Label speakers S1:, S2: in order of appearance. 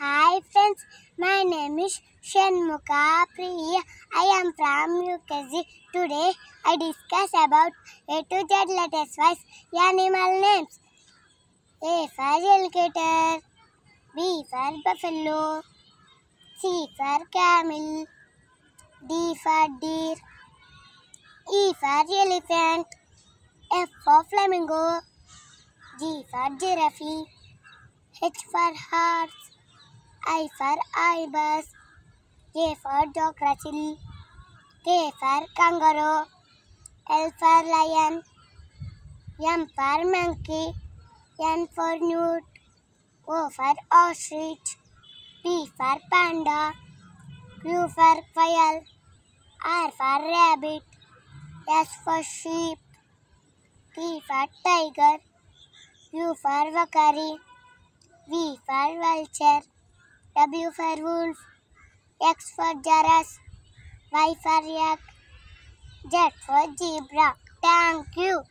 S1: Hi friends, my name is Shanmuka Priya. I am from UKG. Today I discuss about A to Z letters wise animal names. A for alligator, B for buffalo, C for camel, D for deer, E for elephant, F for flamingo, G for giraffe, H for horse, I for ibis, J for docrocil, K for kangaroo, L for lion, M for monkey, N for newt, O for ostrich, P for panda, Q for quail, R for rabbit, S for sheep, T for tiger, U for vakari, V for vulture. W for wolf, X for Jaras, Y for yak, Z for zebra. Thank you.